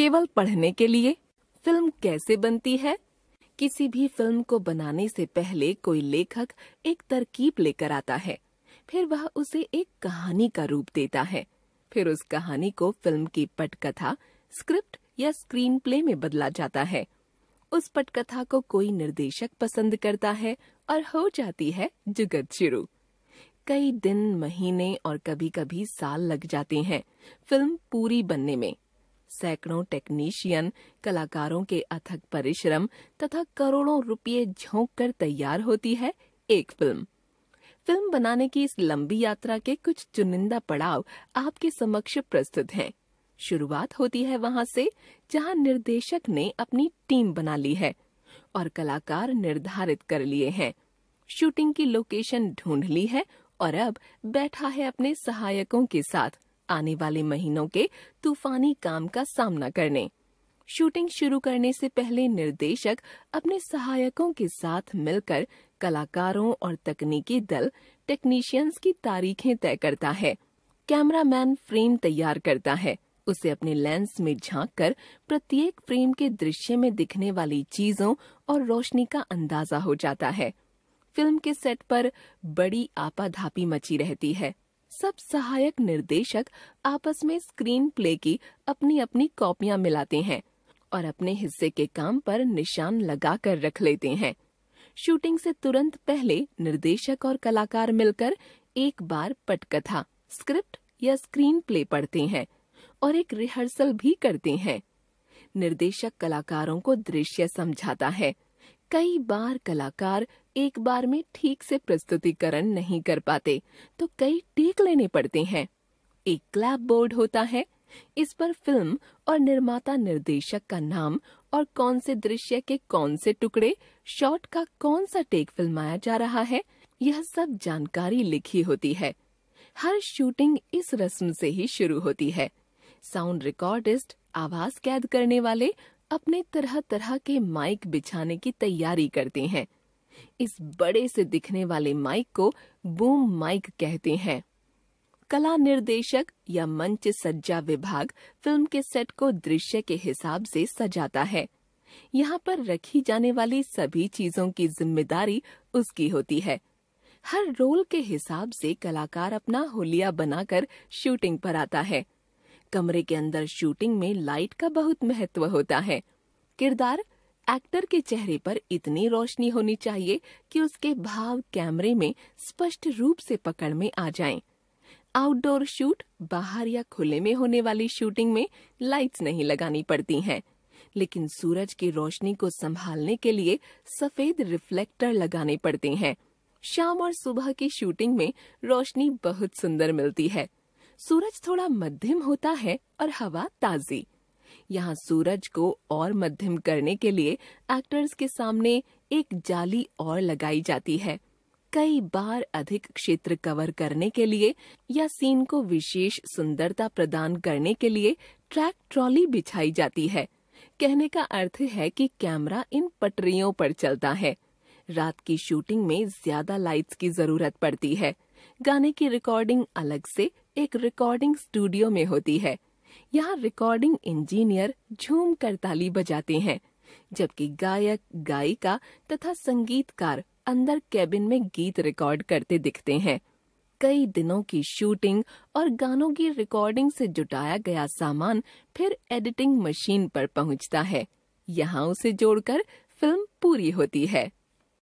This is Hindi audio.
केवल पढ़ने के लिए फिल्म कैसे बनती है किसी भी फिल्म को बनाने से पहले कोई लेखक एक तरकीब लेकर आता है फिर वह उसे एक कहानी का रूप देता है फिर उस कहानी को फिल्म की पटकथा स्क्रिप्ट या स्क्रीन प्ले में बदला जाता है उस पटकथा को कोई निर्देशक पसंद करता है और हो जाती है जुगत शुरू कई दिन महीने और कभी कभी साल लग जाते हैं फिल्म पूरी बनने में सैकड़ों टेक्नीशियन कलाकारों के अथक परिश्रम तथा करोड़ों रुपये झोंक कर तैयार होती है एक फिल्म फिल्म बनाने की इस लंबी यात्रा के कुछ चुनिंदा पड़ाव आपके समक्ष प्रस्तुत हैं। शुरुआत होती है वहाँ से जहाँ निर्देशक ने अपनी टीम बना ली है और कलाकार निर्धारित कर लिए हैं शूटिंग की लोकेशन ढूंढ ली है और अब बैठा है अपने सहायकों के साथ आने वाले महीनों के तूफानी काम का सामना करने शूटिंग शुरू करने से पहले निर्देशक अपने सहायकों के साथ मिलकर कलाकारों और तकनीकी दल टेक्नीशियंस की तारीखें तय करता है कैमरामैन फ्रेम तैयार करता है उसे अपने लेंस में झांककर कर प्रत्येक फ्रेम के दृश्य में दिखने वाली चीजों और रोशनी का अंदाजा हो जाता है फिल्म के सेट पर बड़ी आपाधापी मची रहती है सब सहायक निर्देशक आपस में स्क्रीन प्ले की अपनी अपनी कॉपियां मिलाते हैं और अपने हिस्से के काम पर निशान लगा कर रख लेते हैं शूटिंग से तुरंत पहले निर्देशक और कलाकार मिलकर एक बार पटकथा स्क्रिप्ट या स्क्रीन प्ले पढ़ते हैं और एक रिहर्सल भी करते हैं निर्देशक कलाकारों को दृश्य समझाता है कई बार कलाकार एक बार में ठीक से प्रस्तुतिकरण नहीं कर पाते तो कई टेक लेने पड़ते हैं एक क्लैप बोर्ड होता है इस पर फिल्म और निर्माता निर्देशक का नाम और कौन से दृश्य के कौन से टुकड़े शॉट का कौन सा टेक फिल्माया जा रहा है यह सब जानकारी लिखी होती है हर शूटिंग इस रस्म से ही शुरू होती है साउंड रिकॉर्डिस्ट आवाज कैद करने वाले अपने तरह तरह के माइक बिछाने की तैयारी करते हैं इस बड़े से दिखने वाले माइक को बूम माइक कहते हैं कला निर्देशक या मंच सज्जा विभाग फिल्म के सेट को दृश्य के हिसाब से सजाता है यहाँ पर रखी जाने वाली सभी चीजों की जिम्मेदारी उसकी होती है हर रोल के हिसाब से कलाकार अपना होलिया बनाकर शूटिंग पर आता है कमरे के अंदर शूटिंग में लाइट का बहुत महत्व होता है किरदार एक्टर के चेहरे पर इतनी रोशनी होनी चाहिए कि उसके भाव कैमरे में स्पष्ट रूप से पकड़ में आ जाएं। आउटडोर शूट बाहर या खुले में होने वाली शूटिंग में लाइट्स नहीं लगानी पड़ती हैं, लेकिन सूरज की रोशनी को संभालने के लिए सफेद रिफ्लेक्टर लगाने पड़ते हैं शाम और सुबह की शूटिंग में रोशनी बहुत सुंदर मिलती है सूरज थोड़ा मध्यम होता है और हवा ताजी यहाँ सूरज को और मध्यम करने के लिए एक्टर्स के सामने एक जाली और लगाई जाती है कई बार अधिक क्षेत्र कवर करने के लिए या सीन को विशेष सुंदरता प्रदान करने के लिए ट्रैक ट्रॉली बिछाई जाती है कहने का अर्थ है कि कैमरा इन पटरियों पर चलता है रात की शूटिंग में ज्यादा लाइट्स की जरूरत पड़ती है गाने की रिकॉर्डिंग अलग से एक रिकॉर्डिंग स्टूडियो में होती है यहाँ रिकॉर्डिंग इंजीनियर झूम कर ताली बजाते हैं जबकि गायक गायिका तथा संगीतकार अंदर कैबिन में गीत रिकॉर्ड करते दिखते हैं कई दिनों की शूटिंग और गानों की रिकॉर्डिंग से जुटाया गया सामान फिर एडिटिंग मशीन पर पहुंचता है यहाँ उसे जोड़कर फिल्म पूरी होती है